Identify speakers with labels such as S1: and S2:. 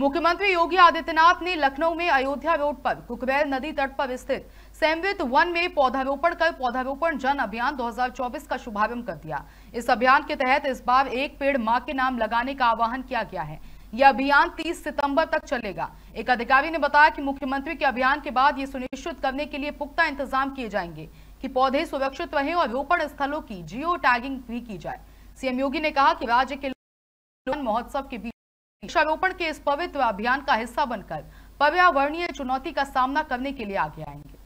S1: मुख्यमंत्री योगी आदित्यनाथ ने लखनऊ में अयोध्या रोड पर कुकबैर नदी तट पर स्थित सैमवित वन में पौधारोपण कर पौधारोपण जन अभियान 2024 का शुभारंभ कर दिया इस अभियान के तहत इस बार एक पेड़ मां के नाम लगाने का आह्वान किया गया है यह अभियान 30 सितंबर तक चलेगा एक अधिकारी ने बताया कि मुख्यमंत्री के अभियान के बाद ये सुनिश्चित करने के लिए पुख्ता इंतजाम किए जाएंगे कि पौधे सुरक्षित रहें और रोपण स्थलों की जियो टैगिंग भी की जाए सीएम योगी ने कहा कि राज्य के महोत्सव के बीच वृक्षारोपण के इस पवित्र अभियान का हिस्सा बनकर पर्यावरणीय चुनौती का सामना करने के लिए आगे आएंगे